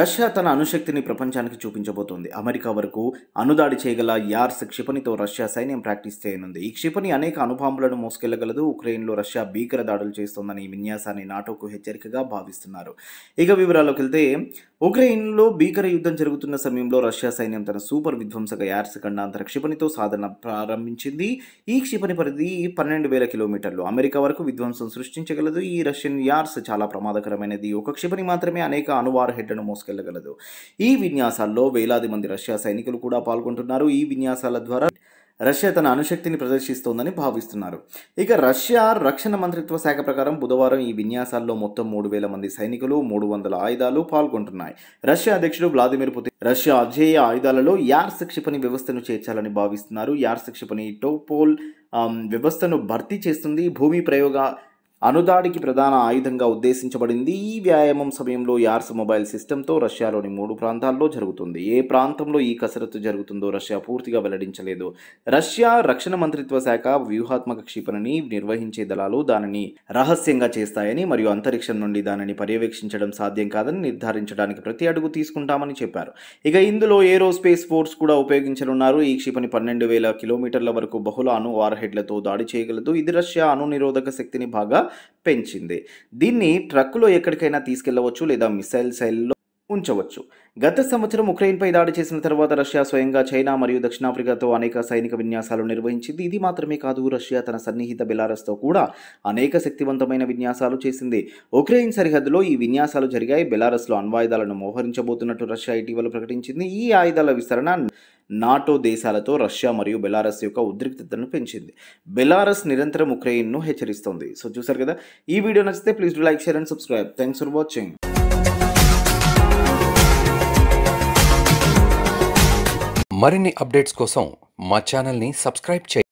Russia తన అణుశక్తిని ప్రపంచానికి చూపించబోతోంది America వరకు అనుదాడి చేయగల యార్స్ క్షిపణితో రష్యా సైన్యం ప్రాక్టీస్ చేయనుంది ఈ క్షిపణి అనేక అణుబాంబులను మోసుకెళ్లగలదు ఉక్రెయిన్లో రష్యా భీకర దాడులు చేస్తోందని విన్యాసాన్ని నాటోకు హెచ్చరికగా భావిస్తున్నారు ఇక వివరాల్లోకి వెళ్తే ఉక్రెయిన్లో భీకర యుద్ధం జరుగుతున్న సమయంలో రష్యా సైన్యం తన సూపర్ విధ్వంసక యార్స్ ఖండాంతర క్షిపణితో సాధన ప్రారంభించింది ఈ క్షిపణి పరిధి పన్నెండు వేల కిలోమీటర్లు అమెరికా వరకు విధ్వంసం సృష్టించగలదు ఈ రష్యన్ యార్స్ చాలా ప్రమాదకరమైనది ఒక క్షిపణి మాత్రమే అనేక అనువార హెడ్లను మోసు మోసుకెళ్లగలదు ఈ విన్యాసాల్లో వేలాది మంది రష్యా సైనికులు కూడా పాల్గొంటున్నారు ఈ విన్యాసాల ద్వారా రష్యా తన అణుశక్తిని ప్రదర్శిస్తోందని భావిస్తున్నారు ఇక రష్యా రక్షణ మంత్రిత్వ శాఖ ప్రకారం బుధవారం ఈ విన్యాసాల్లో మొత్తం మూడు వేల మంది సైనికులు మూడు వందల ఆయుధాలు పాల్గొంటున్నాయి రష్యా అధ్యక్షుడు వ్లాదిమిర్ పుతిన్ రష్యా అధ్యేయ ఆయుధాలలో యార్స్ క్షిపణి వ్యవస్థను చేర్చాలని భావిస్తున్నారు యార్స్ క్షిపణి టోపోల్ వ్యవస్థను భర్తీ చేస్తుంది భూమి ప్రయోగ అనుదాడికి ప్రధాన ఆయుధంగా ఉద్దేశించబడింది ఈ వ్యాయామం సమయంలో యార్స్ మొబైల్ సిస్టంతో రష్యాలోని మూడు ప్రాంతాల్లో జరుగుతుంది ఏ ప్రాంతంలో ఈ కసరత్తు జరుగుతుందో రష్యా పూర్తిగా వెల్లడించలేదు రష్యా రక్షణ మంత్రిత్వ శాఖ వ్యూహాత్మక క్షిపణిని నిర్వహించే దళాలు దానిని రహస్యంగా చేస్తాయని మరియు అంతరిక్షం నుండి దానిని పర్యవేక్షించడం సాధ్యం కాదని నిర్ధారించడానికి ప్రతి అడుగు తీసుకుంటామని చెప్పారు ఇక ఇందులో ఏరోస్పేస్ ఫోర్స్ కూడా ఉపయోగించనున్నారు ఈ క్షిపణి పన్నెండు వేల కిలోమీటర్ల వరకు బహుళ అణు వార్హెడ్లతో దాడి చేయగలదు ఇది రష్యా అణు నిరోధక శక్తిని బాగా పెంచింది దీన్ని ట్రక్కులో ఎక్కడికైనా తీసుకెళ్లవచ్చు లేదా మిసైల్ సైల్లో ఉంచవచ్చు గత సంవత్సరం ఉక్రెయిన్పై దాడి చేసిన తర్వాత రష్యా స్వయంగా చైనా మరియు దక్షిణాఫ్రికాతో అనేక సైనిక విన్యాసాలు నిర్వహించింది ఇది మాత్రమే కాదు రష్యా తన సన్నిహిత బెలారస్తో కూడా అనేక శక్తివంతమైన విన్యాసాలు చేసింది ఉక్రెయిన్ సరిహద్దులో ఈ విన్యాసాలు జరిగాయి బెలారస్లో అణ్వాయుధాలను మోహరించబోతున్నట్టు రష్యా ఇటీవల ప్రకటించింది ఈ ఆయుధాల విస్తరణ నాటో దేశాలతో రష్యా మరియు బెలారస్ యొక్క ఉద్రిక్తతను పెంచింది బెలారస్ నిరంతరం ఉక్రెయిన్ను హెచ్చరిస్తోంది సో చూసారు కదా ఈ వీడియో నచ్చితే please do like share and subscribe thanks for watching మరిన్ని అప్డేట్స్ కోసం మా సబ్స్క్రైబ్